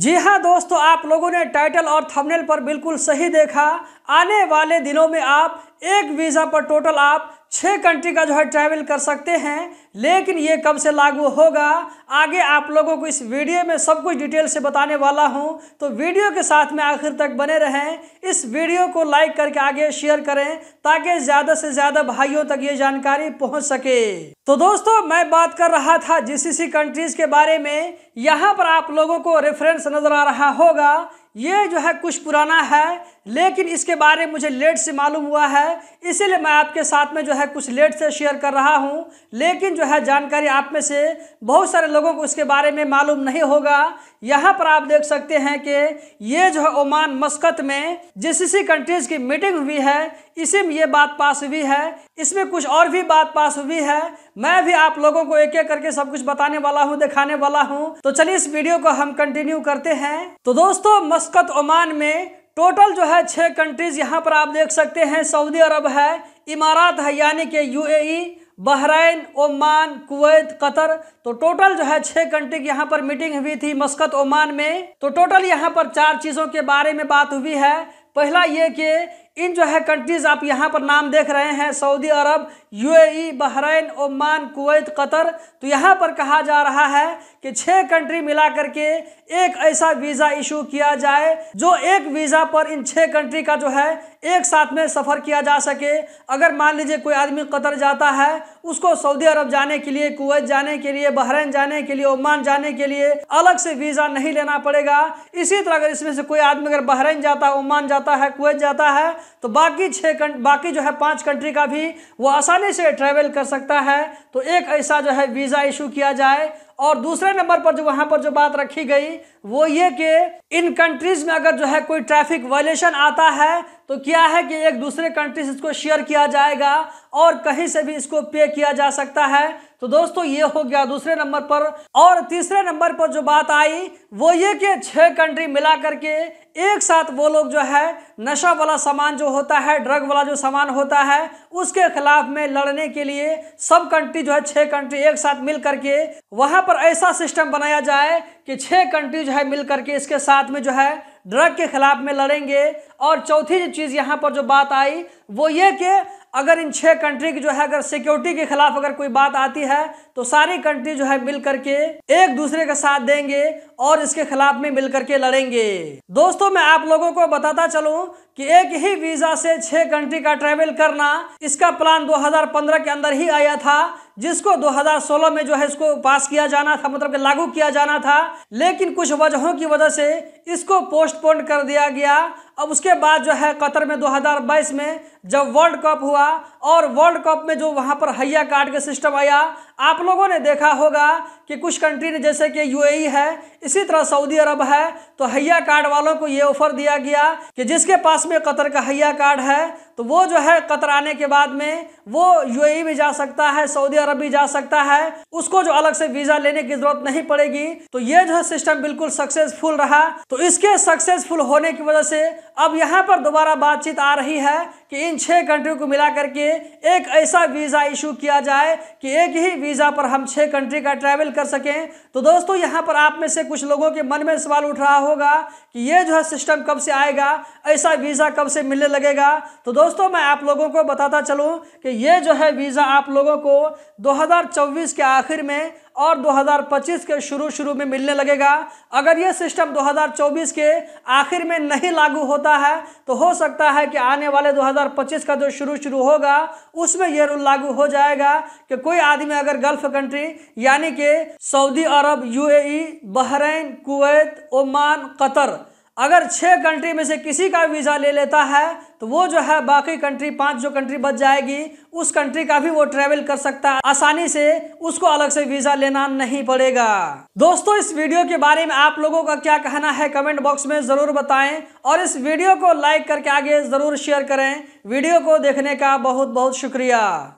जी हाँ दोस्तों आप लोगों ने टाइटल और थंबनेल पर बिल्कुल सही देखा आने वाले दिनों में आप एक वीज़ा पर टोटल आप छः कंट्री का जो है ट्रैवल कर सकते हैं लेकिन ये कब से लागू होगा आगे आप लोगों को इस वीडियो में सब कुछ डिटेल से बताने वाला हूँ तो वीडियो के साथ में आखिर तक बने रहें इस वीडियो को लाइक करके आगे शेयर करें ताकि ज़्यादा से ज़्यादा भाइयों तक ये जानकारी पहुँच सके तो दोस्तों मैं बात कर रहा था जीसीसी कंट्रीज़ के बारे में यहाँ पर आप लोगों को रेफरेंस नज़र आ रहा होगा ये जो है कुछ पुराना है लेकिन इसके बारे में मुझे लेट से मालूम हुआ है इसीलिए मैं आपके साथ में जो है कुछ लेट से शेयर कर रहा हूँ लेकिन जो है जानकारी आप में से बहुत सारे लोगों को इसके बारे में मालूम नहीं होगा यहाँ पर आप देख सकते हैं कि ये जो है ओमान मस्कत में जिस कंट्रीज की मीटिंग हुई है इसी में ये बात पास हुई है इसमें कुछ और भी बात पास हुई है मैं भी आप लोगों को एक एक करके सब कुछ बताने वाला हूँ दिखाने वाला हूँ तो चलिए इस वीडियो को हम कंटिन्यू करते हैं तो दोस्तों मस्कत ओमान में टोटल जो है छः कंट्रीज यहाँ पर आप देख सकते हैं सऊदी अरब है इमारात है यानी कि यू बहरीन ओमान कुवैत कतर तो टोटल जो है छः कंट्री की यहाँ पर मीटिंग हुई थी मस्कत ओमान में तो टोटल यहाँ पर चार चीज़ों के बारे में बात हुई है पहला ये कि इन जो है कंट्रीज़ आप यहाँ पर नाम देख रहे हैं Saudi Arab UAE e, Bahrain Oman Kuwait Qatar तो यहाँ पर कहा जा रहा है कि छः कंट्री मिला करके एक ऐसा वीज़ा इशू किया जाए जो एक वीज़ा पर इन छः कंट्री का जो है एक साथ में सफ़र किया जा सके अगर मान लीजिए कोई आदमी कतर जाता है उसको सऊदी अरब जाने के लिए कुवैत जाने के लिए बहरीन जाने के लिए ओमान जाने के लिए अलग से वीज़ा नहीं लेना पड़ेगा इसी तरह अगर इसमें से कोई आदमी अगर बहरीन जाता है ओमान जाता है कुवैत जाता है तो बाकी छः बाकी जो है पांच कंट्री का भी वो आसानी से ट्रैवल कर सकता है तो एक ऐसा जो है वीज़ा इशू किया जाए और दूसरे नंबर पर जो वहाँ पर जो बात रखी गई वो ये कि इन कंट्रीज़ में अगर जो है कोई ट्रैफिक वायलेशन आता है तो क्या है कि एक दूसरे कंट्री से इसको शेयर किया जाएगा और कहीं से भी इसको पे किया जा सकता है तो दोस्तों ये हो गया दूसरे नंबर पर और तीसरे नंबर पर जो बात आई वो ये कि छह कंट्री मिला करके एक साथ वो लोग जो है नशा वाला सामान जो होता है ड्रग वाला जो सामान होता है उसके खिलाफ में लड़ने के लिए सब कंट्री जो है छह कंट्री एक साथ मिल करके वहां पर ऐसा सिस्टम बनाया जाए कि छह कंट्री जो है मिल करके इसके साथ में जो है ड्रग के खिलाफ में लड़ेंगे और चौथी चीज़ यहाँ पर जो बात आई वो ये कि अगर इन छह कंट्री की जो है अगर सिक्योरिटी के खिलाफ अगर कोई बात आती है तो सारी कंट्री जो है मिल करके एक दूसरे का साथ देंगे और इसके खिलाफ में मिल करके लड़ेंगे दोस्तों मैं आप लोगों को बताता चलूं कि एक ही वीजा से छह कंट्री का ट्रेवल करना इसका प्लान 2015 के अंदर ही आया था जिसको 2016 में जो है इसको पास किया जाना था मतलब लागू किया जाना था लेकिन कुछ वजहों की वजह से इसको पोस्टपोन कर दिया गया अब उसके बाद जो है कतर में 2022 में जब वर्ल्ड कप हुआ और वर्ल्ड कप में जो वहाँ पर हैया कार्ड का सिस्टम आया आप लोगों ने देखा होगा कि कुछ कंट्री ने जैसे कि यूएई है इसी तरह सऊदी अरब है तो हैया कार्ड वालों को ये ऑफर दिया गया कि जिसके पास में कतर का हैया कार्ड है तो वो जो है कतर आने के बाद में वो यू भी जा सकता है सऊदी अरब भी जा सकता है उसको जो अलग से वीज़ा लेने की ज़रूरत नहीं पड़ेगी तो ये जो है सिस्टम बिल्कुल सक्सेसफुल रहा तो इसके सक्सेसफुल होने की वजह से अब यहाँ पर दोबारा बातचीत आ रही है कि इन छः कंट्री को मिला करके एक ऐसा वीज़ा इशू किया जाए कि एक ही वीज़ा पर हम छः कंट्री का ट्रैवल कर सकें तो दोस्तों यहाँ पर आप में से कुछ लोगों के मन में सवाल उठ रहा होगा कि ये जो है सिस्टम कब से आएगा ऐसा वीज़ा कब से मिलने लगेगा तो दोस्तों मैं आप लोगों को बताता चलूँ कि ये जो है वीज़ा आप लोगों को दो के आखिर में और 2025 के शुरू शुरू में मिलने लगेगा अगर ये सिस्टम 2024 के आखिर में नहीं लागू होता है तो हो सकता है कि आने वाले 2025 का जो शुरू शुरू होगा उसमें यह रूल लागू हो जाएगा कि कोई आदमी अगर गल्फ कंट्री यानी कि Saudi Arab UAE Bahrain Kuwait Oman Qatar अगर छः कंट्री में से किसी का वीज़ा ले लेता है तो वो जो है बाकी कंट्री पांच जो कंट्री बच जाएगी उस कंट्री का भी वो ट्रेवल कर सकता है आसानी से उसको अलग से वीज़ा लेना नहीं पड़ेगा दोस्तों इस वीडियो के बारे में आप लोगों का क्या कहना है कमेंट बॉक्स में ज़रूर बताएं और इस वीडियो को लाइक करके आगे ज़रूर शेयर करें वीडियो को देखने का बहुत बहुत शुक्रिया